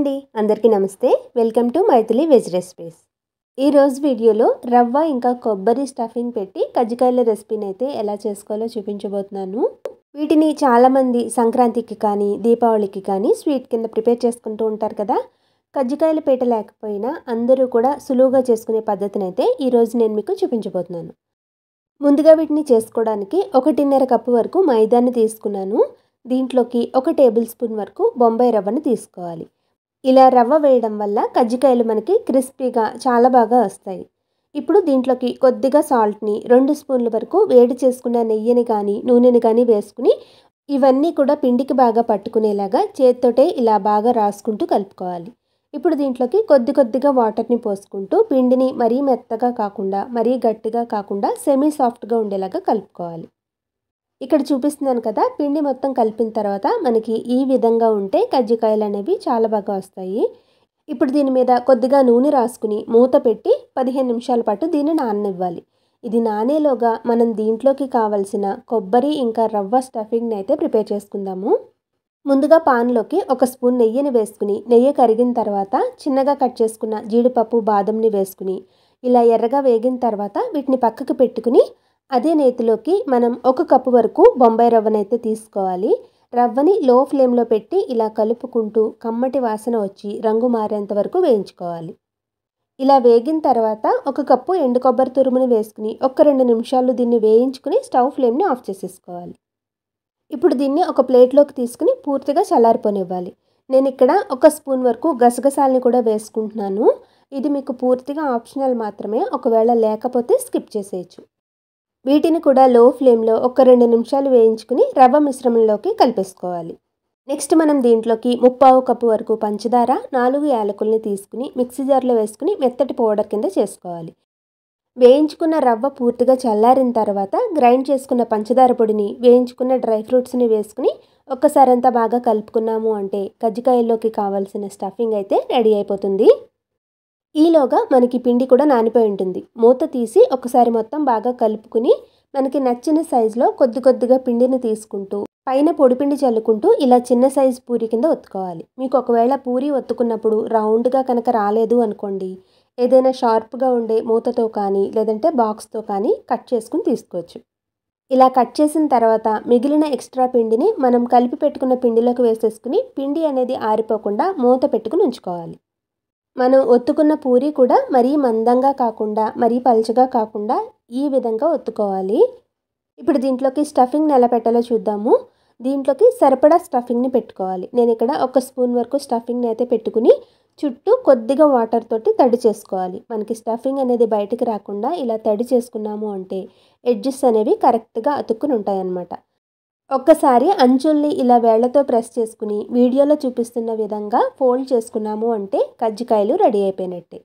అండి అందరికీ నమస్తే welcome to Maithili veg recipes ఈరోజు వీడియోలో రవ్వ ఇంకా కొబ్బరి స్టఫింగ్ పెట్టి కజ్జికాయల రెసిపీని అయితే ఎలా చేసుకోవాలో చూపించబోతున్నాను వీటిని చాలామంది సంక్రాంతికి కానీ దీపావళికి కానీ స్వీట్ కింద ప్రిపేర్ చేసుకుంటూ ఉంటారు కదా కజ్జికాయల పీట లేకపోయినా అందరూ కూడా సులువుగా చేసుకునే పద్ధతిని అయితే ఈరోజు నేను మీకు చూపించబోతున్నాను ముందుగా వీటిని చేసుకోవడానికి ఒకటిన్నర కప్పు వరకు మైదాన్ని తీసుకున్నాను దీంట్లోకి ఒక టేబుల్ స్పూన్ వరకు బొంబాయి రవ్వను తీసుకోవాలి ఇలా రవ్వ వేయడం వల్ల కజ్జికాయలు మనకి క్రిస్పీగా చాలా బాగా వస్తాయి ఇప్పుడు దీంట్లోకి కొద్దిగా సాల్ట్ని రెండు స్పూన్ల వరకు వేడి చేసుకున్న నెయ్యిని కానీ నూనెని కానీ వేసుకుని ఇవన్నీ కూడా పిండికి బాగా పట్టుకునేలాగా చేత్తోటే ఇలా బాగా రాసుకుంటూ కలుపుకోవాలి ఇప్పుడు దీంట్లోకి కొద్ది కొద్దిగా వాటర్ని పోసుకుంటూ పిండిని మరీ మెత్తగా కాకుండా మరీ గట్టిగా కాకుండా సెమీ సాఫ్ట్గా ఉండేలాగా కలుపుకోవాలి ఇక్కడ చూపిస్తున్నాను కదా పిండి మొత్తం కలిపిన తర్వాత మనకి ఈ విధంగా ఉంటే కజ్జికాయలు అనేవి చాలా బాగా వస్తాయి ఇప్పుడు దీని మీద కొద్దిగా నూనె రాసుకుని మూత పెట్టి పదిహేను నిమిషాల పాటు దీన్ని నాననివ్వాలి ఇది నానేలోగా మనం దీంట్లోకి కావలసిన కొబ్బరి ఇంకా రవ్వ స్టఫింగ్ని అయితే ప్రిపేర్ చేసుకుందాము ముందుగా పాన్లోకి ఒక స్పూన్ నెయ్యిని వేసుకుని నెయ్యి కరిగిన తర్వాత చిన్నగా కట్ చేసుకున్న జీడిపప్పు బాదంని వేసుకుని ఇలా ఎర్రగా వేగిన తర్వాత వీటిని పక్కకు పెట్టుకుని అదే నేతిలోకి మనం ఒక కప్పు వరకు బొంబాయి రవ్వనైతే తీసుకోవాలి రవ్వని లో ఫ్లేమ్లో పెట్టి ఇలా కలుపుకుంటూ కమ్మటి వాసన వచ్చి రంగు మారేంత వరకు వేయించుకోవాలి ఇలా వేగిన తర్వాత ఒక కప్పు ఎండు కొబ్బరి తురుముని వేసుకుని ఒక రెండు నిమిషాలు దీన్ని వేయించుకుని స్టవ్ ఫ్లేమ్ని ఆఫ్ చేసేసుకోవాలి ఇప్పుడు దీన్ని ఒక ప్లేట్లోకి తీసుకుని పూర్తిగా చల్లారిపోనివ్వాలి నేను ఇక్కడ ఒక స్పూన్ వరకు గసగసాలని కూడా వేసుకుంటున్నాను ఇది మీకు పూర్తిగా ఆప్షనల్ మాత్రమే ఒకవేళ లేకపోతే స్కిప్ చేసేయచ్చు వీటిని కూడా లో ఫ్లేమ్లో ఒక రెండు నిమిషాలు వేయించుకుని రవ్వ మిశ్రమంలోకి కలిపేసుకోవాలి నెక్స్ట్ మనం దీంట్లోకి ముప్పావు కప్పు వరకు పంచదార నాలుగు యాలకుల్ని తీసుకుని మిక్సీ జార్లో వేసుకుని మెత్తటి పౌడర్ కింద చేసుకోవాలి వేయించుకున్న రవ్వ పూర్తిగా చల్లారిన తర్వాత గ్రైండ్ చేసుకున్న పంచదార పొడిని వేయించుకున్న డ్రై ఫ్రూట్స్ని వేసుకుని ఒక్కసారంతా బాగా కలుపుకున్నాము అంటే కజ్జికాయల్లోకి కావాల్సిన స్టఫింగ్ అయితే రెడీ అయిపోతుంది ఈలోగా మనకి పిండి కూడా నానిపోయి ఉంటుంది మూత తీసి ఒకసారి మొత్తం బాగా కలుపుకుని మనకి నచ్చిన సైజులో కొద్ది కొద్దిగా పిండిని తీసుకుంటూ పైన పొడిపిండి చల్లుకుంటూ ఇలా చిన్న సైజు పూరి కింద ఒత్తుకోవాలి మీకు ఒకవేళ పూరి ఒత్తుకున్నప్పుడు రౌండ్గా కనుక రాలేదు అనుకోండి ఏదైనా షార్ప్గా ఉండే మూతతో కానీ లేదంటే బాక్స్తో కానీ కట్ చేసుకుని తీసుకోవచ్చు ఇలా కట్ చేసిన తర్వాత మిగిలిన ఎక్స్ట్రా పిండిని మనం కలిపి పెట్టుకున్న పిండిలోకి వేసేసుకుని పిండి అనేది ఆరిపోకుండా మూత పెట్టుకుని ఉంచుకోవాలి మనం ఒత్తుకున్న పూరి కూడా మరీ మందంగా కాకుండా మరీ పలుచగా కాకుండా ఈ విధంగా ఒత్తుకోవాలి ఇప్పుడు దీంట్లోకి స్టఫింగ్ ఎలా పెట్టాలో చూద్దాము దీంట్లోకి సరిపడా స్టఫింగ్ని పెట్టుకోవాలి నేను ఇక్కడ ఒక స్పూన్ వరకు స్టఫింగ్ని అయితే పెట్టుకుని చుట్టూ కొద్దిగా వాటర్ తోటి తడి చేసుకోవాలి మనకి స్టఫింగ్ అనేది బయటికి రాకుండా ఇలా తడి చేసుకున్నాము అంటే ఎడ్జెస్ అనేవి కరెక్ట్గా అతుక్కుని ఉంటాయన్నమాట ఒక్కసారి అంచుల్ని ఇలా వేళ్లతో ప్రెస్ చేసుకుని వీడియోలో చూపిస్తున్న విధంగా ఫోల్డ్ చేసుకున్నాము అంటే కజ్జికాయలు రెడీ అయిపోయినట్టే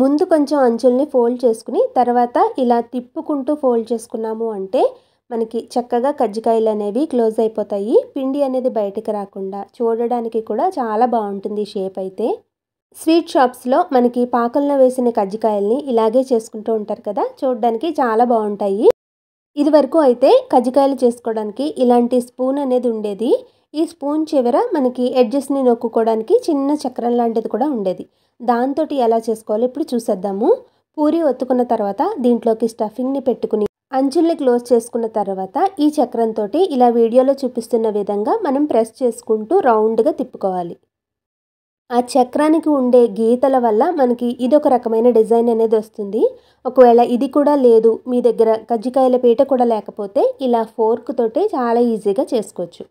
ముందు కొంచెం అంచుల్ని ఫోల్డ్ చేసుకుని తర్వాత ఇలా తిప్పుకుంటూ ఫోల్డ్ చేసుకున్నాము అంటే మనకి చక్కగా కజ్జికాయలు అనేవి క్లోజ్ అయిపోతాయి పిండి అనేది బయటకు రాకుండా చూడడానికి కూడా చాలా బాగుంటుంది షేప్ అయితే స్వీట్ షాప్స్లో మనకి పాకంలో వేసిన కజ్జికాయల్ని ఇలాగే చేసుకుంటూ ఉంటారు కదా చూడడానికి చాలా బాగుంటాయి ఇదివరకు అయితే కజ్జికాయలు చేసుకోవడానికి ఇలాంటి స్పూన్ అనేది ఉండేది ఈ స్పూన్ చివర మనకి ఎడ్జెస్ని నొక్కుకోవడానికి చిన్న చక్రం లాంటిది కూడా ఉండేది దాంతో ఎలా చేసుకోవాలో ఇప్పుడు చూసేద్దాము పూరి ఒత్తుకున్న తర్వాత దీంట్లోకి స్టఫింగ్ని పెట్టుకుని అంచుల్ని క్లోజ్ చేసుకున్న తర్వాత ఈ చక్రంతో ఇలా వీడియోలో చూపిస్తున్న విధంగా మనం ప్రెస్ చేసుకుంటూ రౌండ్గా తిప్పుకోవాలి ఆ చక్రానికి ఉండే గీతల వల్ల మనకి ఇదొక రకమైన డిజైన్ అనేది వస్తుంది ఒకవేళ ఇది కూడా లేదు మీ దగ్గర కజ్జికాయల పీట కూడా లేకపోతే ఇలా ఫోర్క్ తోటే చాలా ఈజీగా చేసుకోవచ్చు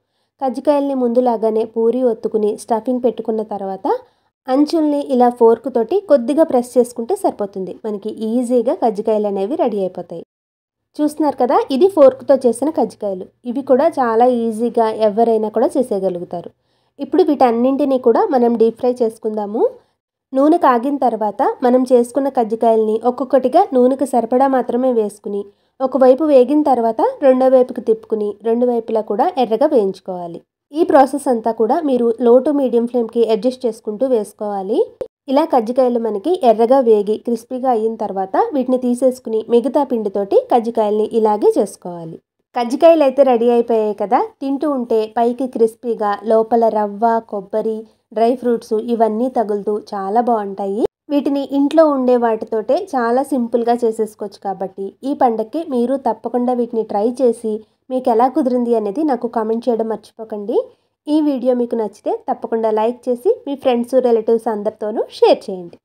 కజ్జికాయల్ని ముందులాగానే పూరి ఒత్తుకుని స్టఫింగ్ పెట్టుకున్న తర్వాత అంచుల్ని ఇలా ఫోర్క్ తోటి కొద్దిగా ప్రెస్ చేసుకుంటే సరిపోతుంది మనకి ఈజీగా కజ్జికాయలు అనేవి రెడీ అయిపోతాయి చూస్తున్నారు కదా ఇది ఫోర్క్తో చేసిన కజ్జికాయలు ఇవి కూడా చాలా ఈజీగా ఎవరైనా కూడా చేసేయగలుగుతారు ఇప్పుడు వీటన్నింటినీ కూడా మనం డీప్ ఫ్రై చేసుకుందాము నూనె కాగిన తర్వాత మనం చేసుకున్న కజ్జికాయల్ని ఒక్కొక్కటిగా నూనెకి సరిపడా మాత్రమే వేసుకుని ఒకవైపు వేగిన తర్వాత రెండో వైపుకి తిప్పుకుని రెండు వైపులా కూడా ఎర్రగా వేయించుకోవాలి ఈ ప్రాసెస్ అంతా కూడా మీరు లో టు మీడియం ఫ్లేమ్కి అడ్జస్ట్ చేసుకుంటూ వేసుకోవాలి ఇలా కజ్జికాయలు మనకి ఎర్రగా వేగి క్రిస్పీగా అయిన తర్వాత వీటిని తీసేసుకుని మిగతా పిండితోటి కజ్జికాయల్ని ఇలాగే చేసుకోవాలి కజ్జికాయలు అయితే రెడీ అయిపోయాయి కదా తింటూ ఉంటే పైకి క్రిస్పీగా లోపల రవ్వ కొబ్బరి డ్రై ఫ్రూట్స్ ఇవన్నీ తగులుతూ చాలా బాగుంటాయి వీటిని ఇంట్లో ఉండే వాటితోటే చాలా సింపుల్గా చేసేసుకోవచ్చు కాబట్టి ఈ పండక్కి మీరు తప్పకుండా వీటిని ట్రై చేసి మీకు ఎలా కుదిరింది అనేది నాకు కామెంట్ చేయడం మర్చిపోకండి ఈ వీడియో మీకు నచ్చితే తప్పకుండా లైక్ చేసి మీ ఫ్రెండ్స్ రిలేటివ్స్ అందరితోనూ షేర్ చేయండి